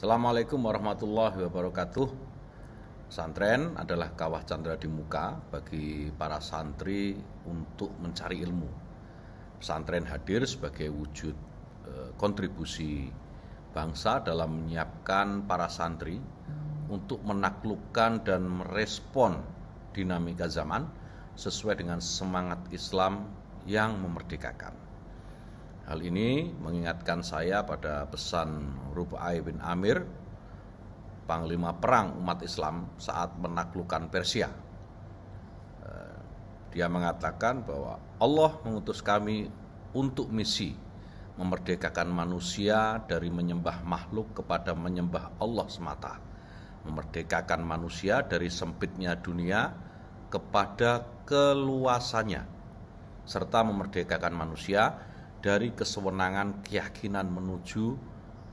Assalamualaikum warahmatullahi wabarakatuh. Santren adalah kawah candra di muka bagi para santri untuk mencari ilmu. Santren hadir sebagai wujud e, kontribusi bangsa dalam menyiapkan para santri untuk menaklukkan dan merespon dinamika zaman sesuai dengan semangat Islam yang memerdekakan. Hal ini mengingatkan saya pada pesan Rubai bin Amir, panglima perang umat Islam saat menaklukkan Persia. Eh, dia mengatakan bahwa Allah mengutus kami untuk misi memerdekakan manusia dari menyembah makhluk kepada menyembah Allah semata, memerdekakan manusia dari sempitnya dunia kepada keluasannya, serta memerdekakan manusia dari kesewenangan keyakinan menuju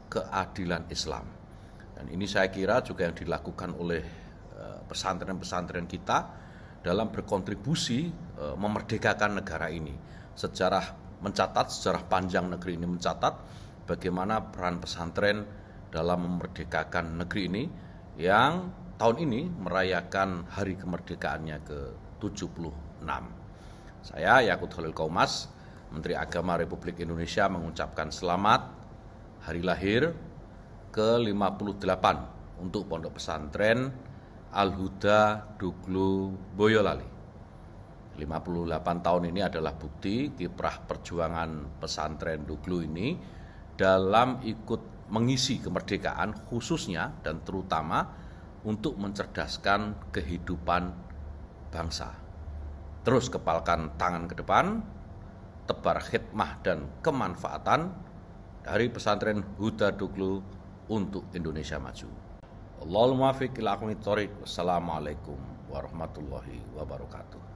keadilan Islam. Dan ini saya kira juga yang dilakukan oleh eh, pesantren-pesantren kita dalam berkontribusi eh, memerdekakan negara ini. Sejarah mencatat, sejarah panjang negeri ini mencatat bagaimana peran pesantren dalam memerdekakan negeri ini yang tahun ini merayakan hari kemerdekaannya ke-76. Saya Yakut Khalil Kaumas, Menteri Agama Republik Indonesia mengucapkan selamat hari lahir ke-58 untuk Pondok Pesantren Al-Huda Duglu Boyolali. 58 tahun ini adalah bukti kiprah perjuangan pesantren Duglu ini dalam ikut mengisi kemerdekaan khususnya dan terutama untuk mencerdaskan kehidupan bangsa. Terus kepalkan tangan ke depan, tebar khidmah dan kemanfaatan dari pesantren Huda Duklu untuk Indonesia Maju. Allahumma fiqil Wassalamualaikum warahmatullahi wabarakatuh.